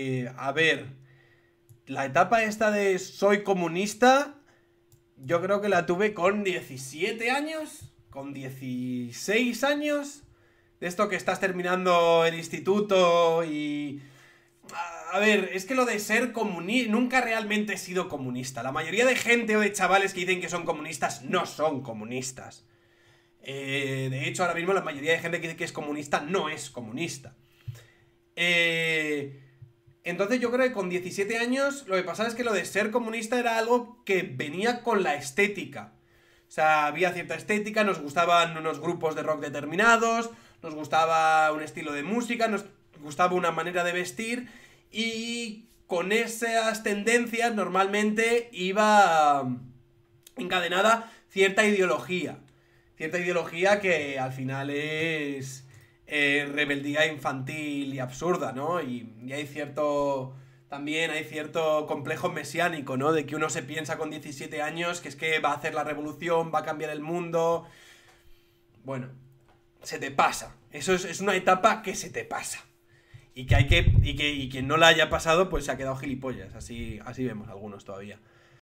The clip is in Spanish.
Eh, a ver, la etapa esta de soy comunista, yo creo que la tuve con 17 años, con 16 años. De esto que estás terminando el instituto y... A ver, es que lo de ser comunista... Nunca realmente he sido comunista. La mayoría de gente o de chavales que dicen que son comunistas no son comunistas. Eh, de hecho, ahora mismo la mayoría de gente que dice que es comunista no es comunista. Eh, entonces yo creo que con 17 años lo que pasaba es que lo de ser comunista era algo que venía con la estética. O sea, había cierta estética, nos gustaban unos grupos de rock determinados, nos gustaba un estilo de música, nos gustaba una manera de vestir y con esas tendencias normalmente iba encadenada cierta ideología. Cierta ideología que al final es eh, rebeldía infantil y absurda, ¿no? Y, hay cierto. También hay cierto complejo mesiánico, ¿no? De que uno se piensa con 17 años que es que va a hacer la revolución, va a cambiar el mundo. Bueno, se te pasa. Eso es, una etapa que se te pasa. Y que hay que. Y que quien no la haya pasado, pues se ha quedado gilipollas. Así, así vemos algunos todavía.